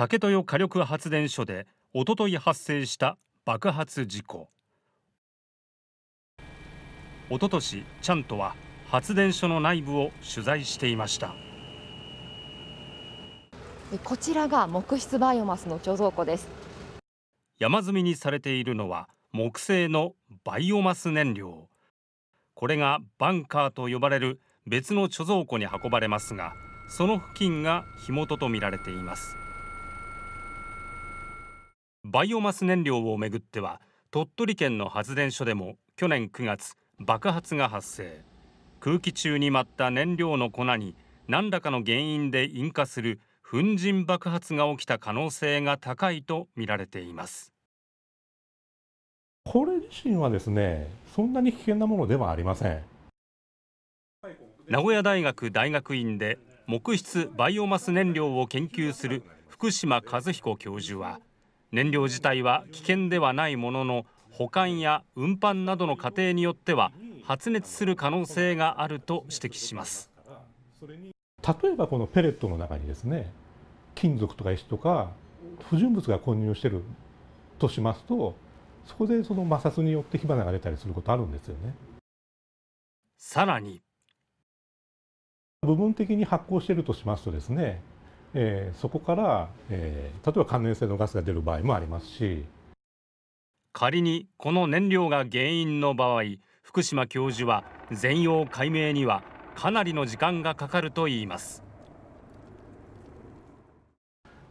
竹豊火力発電所でおととい発生した爆発事故おととしちゃんとは発電所の内部を取材していましたこちらが木質バイオマスの貯蔵庫です山積みにされているのは木製のバイオマス燃料これがバンカーと呼ばれる別の貯蔵庫に運ばれますがその付近が火元とみられていますバイオマス燃料をめぐっては鳥取県の発電所でも去年9月爆発が発生空気中に舞った燃料の粉に何らかの原因で引火する粉塵爆発が起きた可能性が高いとみられていますこれ自身はですねそんなに危険なものではありません名古屋大学大学院で木質バイオマス燃料を研究する福島和彦教授は燃料自体は危険ではないものの保管や運搬などの過程によっては発熱する可能性があると指摘します例えばこのペレットの中にですね金属とか石とか不純物が混入してるとしますとそこでその摩擦によって火花が出たりすることあるんですよねさらに部分的に発光しているとしますとですねえー、そこから、えー、例えば関連性のガスが出る場合もありますし仮にこの燃料が原因の場合福島教授は全容解明にはかなりの時間がかかるといいます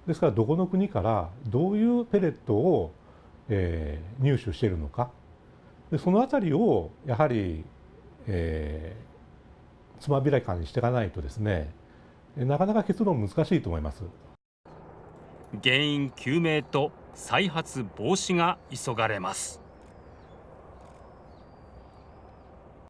ですからどこの国からどういうペレットを、えー、入手しているのかでその辺りをやはり、えー、つまびらかにしていかないとですねなかなか結論難しいと思います原因究明と再発防止が急がれます